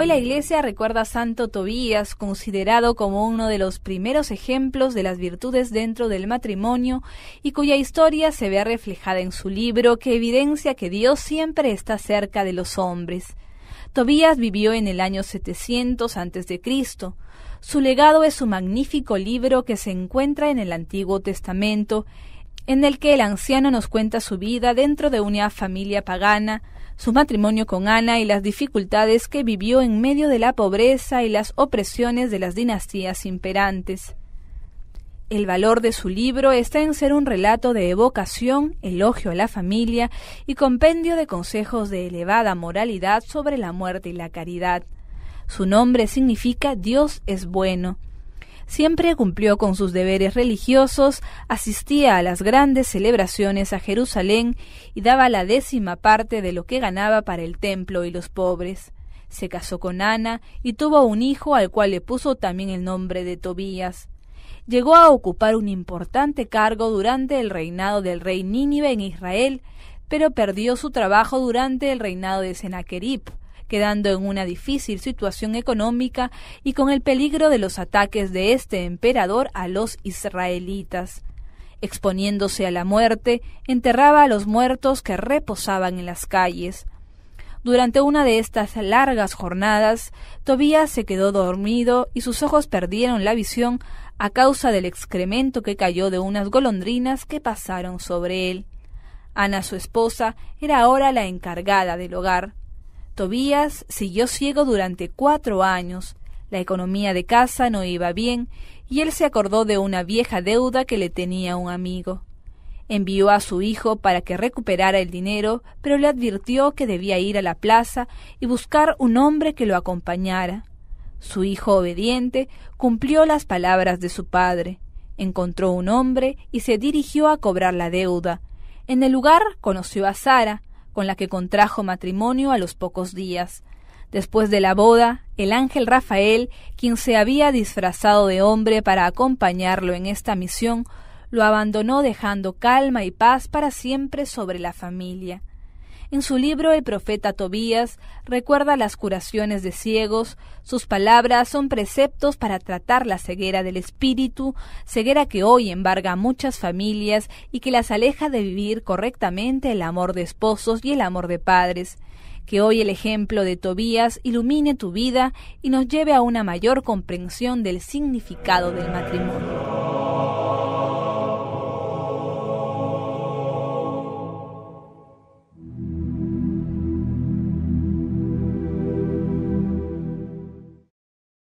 Hoy la Iglesia recuerda a Santo Tobías, considerado como uno de los primeros ejemplos de las virtudes dentro del matrimonio y cuya historia se ve reflejada en su libro que evidencia que Dios siempre está cerca de los hombres. Tobías vivió en el año 700 Cristo. Su legado es su magnífico libro que se encuentra en el Antiguo Testamento, en el que el anciano nos cuenta su vida dentro de una familia pagana, su matrimonio con Ana y las dificultades que vivió en medio de la pobreza y las opresiones de las dinastías imperantes. El valor de su libro está en ser un relato de evocación, elogio a la familia y compendio de consejos de elevada moralidad sobre la muerte y la caridad. Su nombre significa Dios es bueno siempre cumplió con sus deberes religiosos, asistía a las grandes celebraciones a Jerusalén y daba la décima parte de lo que ganaba para el templo y los pobres. Se casó con Ana y tuvo un hijo al cual le puso también el nombre de Tobías. Llegó a ocupar un importante cargo durante el reinado del rey Nínive en Israel, pero perdió su trabajo durante el reinado de Sennacherib quedando en una difícil situación económica y con el peligro de los ataques de este emperador a los israelitas. Exponiéndose a la muerte, enterraba a los muertos que reposaban en las calles. Durante una de estas largas jornadas, Tobías se quedó dormido y sus ojos perdieron la visión a causa del excremento que cayó de unas golondrinas que pasaron sobre él. Ana, su esposa, era ahora la encargada del hogar. Tobías siguió ciego durante cuatro años. La economía de casa no iba bien y él se acordó de una vieja deuda que le tenía un amigo. Envió a su hijo para que recuperara el dinero, pero le advirtió que debía ir a la plaza y buscar un hombre que lo acompañara. Su hijo obediente cumplió las palabras de su padre, encontró un hombre y se dirigió a cobrar la deuda. En el lugar conoció a Sara, con la que contrajo matrimonio a los pocos días. Después de la boda, el ángel Rafael, quien se había disfrazado de hombre para acompañarlo en esta misión, lo abandonó dejando calma y paz para siempre sobre la familia. En su libro El profeta Tobías recuerda las curaciones de ciegos, sus palabras son preceptos para tratar la ceguera del espíritu, ceguera que hoy embarga a muchas familias y que las aleja de vivir correctamente el amor de esposos y el amor de padres. Que hoy el ejemplo de Tobías ilumine tu vida y nos lleve a una mayor comprensión del significado del matrimonio.